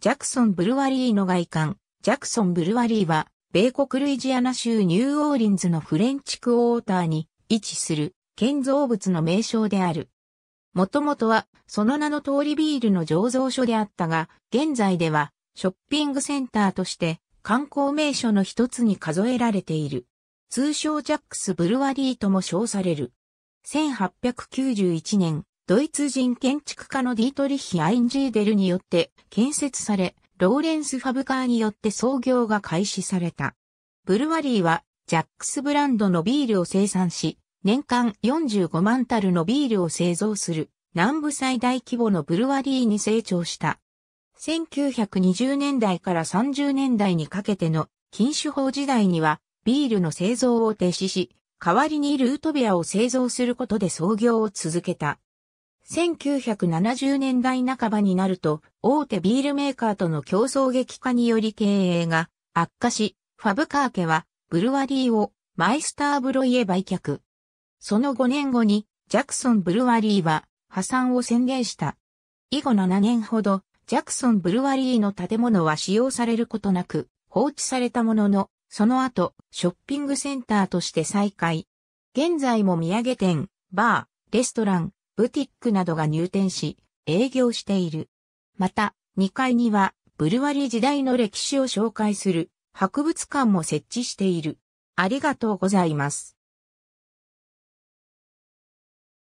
ジャクソン・ブルワリーの外観。ジャクソン・ブルワリーは、米国ルイジアナ州ニューオーリンズのフレンチクォーターに位置する建造物の名称である。もともとは、その名の通りビールの醸造所であったが、現在では、ショッピングセンターとして、観光名所の一つに数えられている。通称ジャックス・ブルワリーとも称される。1891年、ドイツ人建築家のディートリッヒ・アインジーデルによって建設され、ローレンス・ファブカーによって創業が開始された。ブルワリーは、ジャックスブランドのビールを生産し、年間45万タルのビールを製造する、南部最大規模のブルワリーに成長した。1920年代から30年代にかけての禁酒法時代には、ビールの製造を停止し、代わりにルートビアを製造することで創業を続けた。1970年代半ばになると、大手ビールメーカーとの競争激化により経営が悪化し、ファブカー家はブルワリーをマイスターブロイへ売却。その5年後にジャクソンブルワリーは破産を宣言した。以後7年ほど、ジャクソンブルワリーの建物は使用されることなく放置されたものの、その後、ショッピングセンターとして再開。現在も土産店、バー、レストラン、ブティックなどが入店し、営業している。また、2階には、ブルワリ時代の歴史を紹介する博物館も設置している。ありがとうございます。